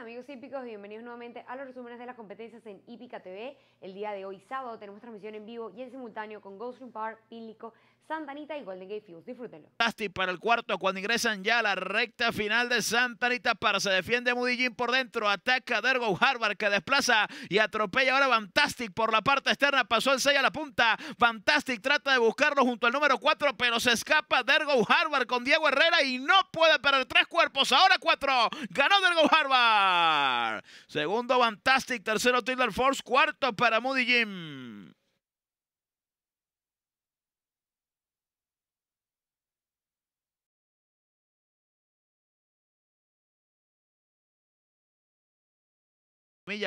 amigos hípicos, bienvenidos nuevamente a los resúmenes de las competencias en Hípica TV. El día de hoy, sábado, tenemos transmisión en vivo y en simultáneo con Ghost Room Park, Pílico, Santanita y Golden Gate Fields. Disfrútenlo. para el cuarto, cuando ingresan ya a la recta final de Santanita para se defiende Mudillín por dentro, ataca Dergo Harvard que desplaza y atropella ahora Fantastic por la parte externa, pasó el 6 a la punta. Fantastic trata de buscarlo junto al número 4, pero se escapa Dergo Harvard con Diego Herrera y no puede perder tres cuerpos. Ahora cuatro, ganó Dergo Harvard. Segundo, Fantastic. Tercero, Taylor Force. Cuarto para Moody Jim.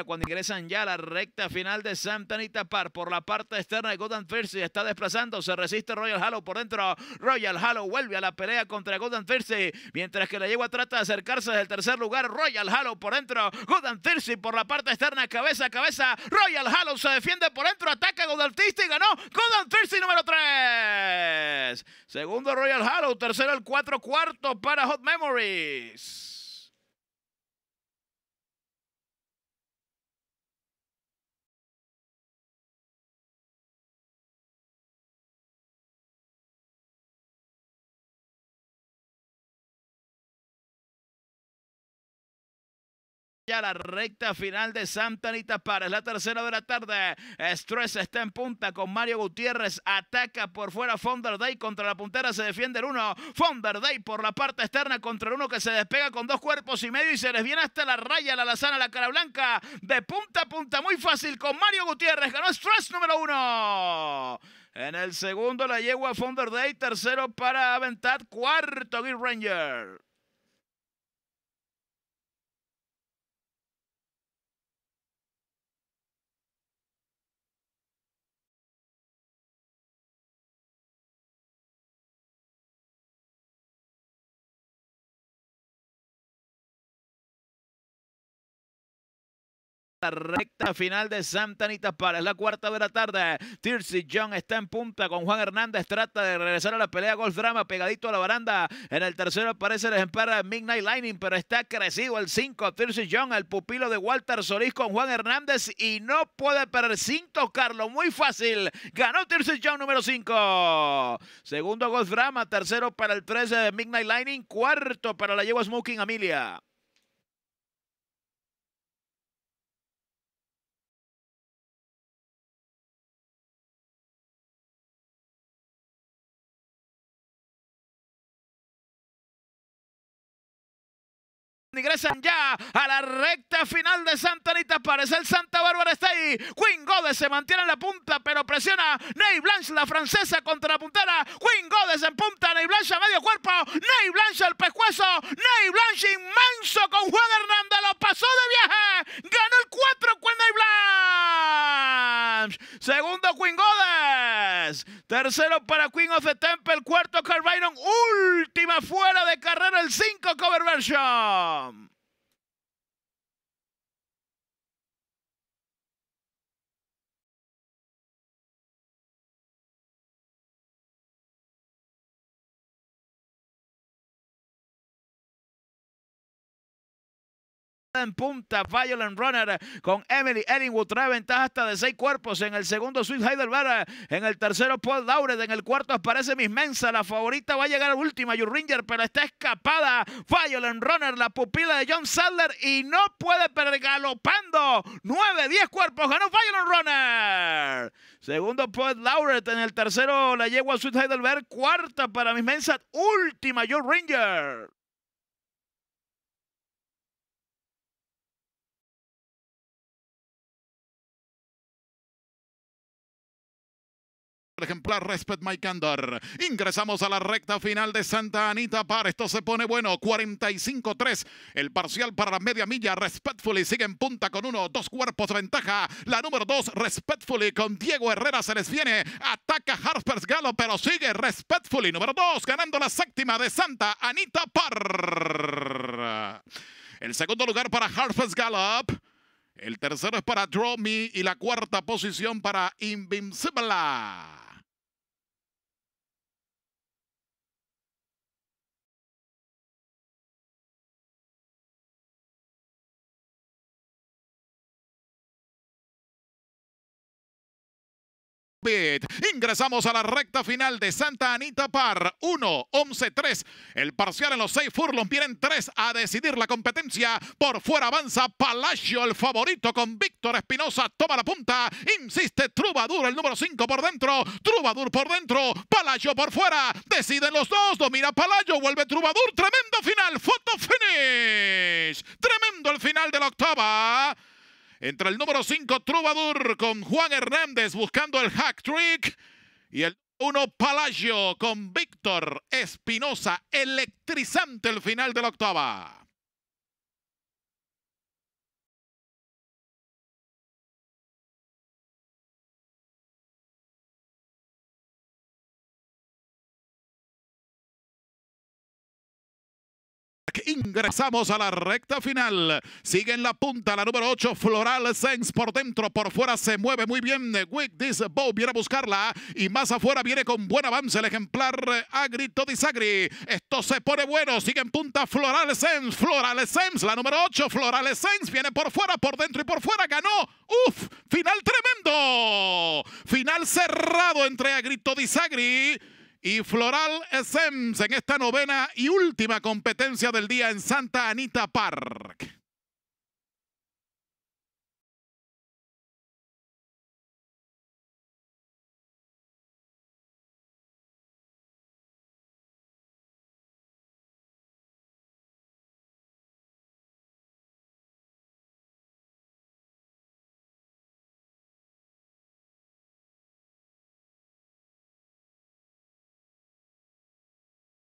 cuando ingresan ya a la recta final de Santa Anita Par por la parte externa de Golden Thirsty. Está desplazando, se resiste Royal Halo por dentro. Royal Halo vuelve a la pelea contra Golden Thirsty. Mientras que la yegua trata de acercarse desde el tercer lugar. Royal Halo por dentro. Golden Thirsty por la parte externa, cabeza a cabeza. Royal Halo se defiende por dentro, ataca a Golden Thirsty y ganó Golden Thirsty número 3. Segundo Royal Halo, tercero el 4 cuarto para Hot Memories. Ya la recta final de Santa Anita Para. la tercera de la tarde. Stress está en punta con Mario Gutiérrez. Ataca por fuera Fonder Day contra la puntera. Se defiende el uno. Fonder Day por la parte externa contra el uno que se despega con dos cuerpos y medio y se les viene hasta la raya, la lazana, la cara blanca. De punta a punta, muy fácil con Mario Gutiérrez. Ganó Stress número uno. En el segundo la yegua Fonder Day. Tercero para aventar Cuarto Gear Ranger. recta final de Santa Anita Para. Es la cuarta de la tarde. Tirsi John está en punta con Juan Hernández. Trata de regresar a la pelea Golf Drama pegadito a la baranda. En el tercero aparece el ejemplar Midnight Lightning, pero está crecido el 5. Tirsi John, el pupilo de Walter Solís con Juan Hernández y no puede perder sin tocarlo. Muy fácil. Ganó Tirsi John número 5. Segundo Golf Drama. Tercero para el 13 de Midnight Lightning. Cuarto para la yegua Smoking Amelia. Ingresan ya a la recta final de Santa Anita. Parece el Santa Bárbara está ahí. Queen Godes se mantiene en la punta, pero presiona Ney Blanche, la francesa, contra la puntera. Queen Godes en punta, Ney Blanche a medio cuerpo. Ney Blanche al pescuezo. Ney Blanche inmenso con Juan Hernández. Lo pasó de viaje. Ganó el 4 con Ney Blanche. Segundo Queen Godes. Tercero para Queen of the Temple. Cuarto Carl Última fuera de carrera el 5 Cover Version. en punta, Violent Runner con Emily Ellingwood, trae ventaja hasta de seis cuerpos en el segundo Sweet Heidelberg, en el tercero Paul Lauret, en el cuarto aparece Miss Mensa, la favorita va a llegar a última, Ringer, pero está escapada Violent Runner, la pupila de John Sadler y no puede perder galopando, 9, 10 cuerpos, ganó Violent Runner, segundo Paul Lauret, en el tercero la a Sweet Heidelberg, cuarta para Miss Mensa, última Your Ringer. ejemplar Respect My Candor. Ingresamos a la recta final de Santa Anita Par. Esto se pone bueno. 45-3. El parcial para la media milla. Respectfully sigue en punta con uno. Dos cuerpos de ventaja. La número dos, Respectfully con Diego Herrera se les viene. Ataca Harper's Gallop, pero sigue Respectfully. Número dos, ganando la séptima de Santa Anita Par. El segundo lugar para Harper's Gallop. El tercero es para Draw Me y la cuarta posición para Invincible. Ingresamos a la recta final de Santa Anita Par. 1, 11, 3. El parcial en los 6 furlong. Vienen 3 a decidir la competencia. Por fuera avanza Palacio, el favorito con Víctor Espinosa. Toma la punta. Insiste Trubadur, el número 5 por dentro. Trubadur por dentro. Palacio por fuera. Deciden los dos. Domina Palacio. Vuelve Trubadur. Tremendo final. Foto finish. Tremendo el final de la octava. Entre el número 5, Trubadur, con Juan Hernández buscando el hack trick. Y el 1, Palacio con Víctor Espinosa. Electrizante el final de la octava. Ingresamos a la recta final. Sigue en la punta la número 8, Floral Sense por dentro, por fuera se mueve muy bien. Wick This Bow viene a buscarla y más afuera viene con buen avance el ejemplar eh, Agrito Disagri. Esto se pone bueno, sigue en punta Floral Sense, Floral Sense, la número 8, Floral Sense viene por fuera, por dentro y por fuera, ganó. ¡Uf! Final tremendo. Final cerrado entre Agrito Disagri y Floral Essence en esta novena y última competencia del día en Santa Anita Park.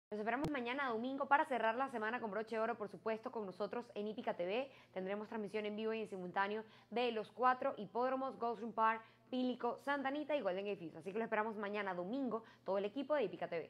Nos esperamos mañana domingo para cerrar la semana con broche de oro, por supuesto, con nosotros en Ipica TV. Tendremos transmisión en vivo y en simultáneo de los cuatro hipódromos, Goldstream Park, Pílico, Santanita y Golden Edificio. Así que lo esperamos mañana domingo, todo el equipo de Ipica TV.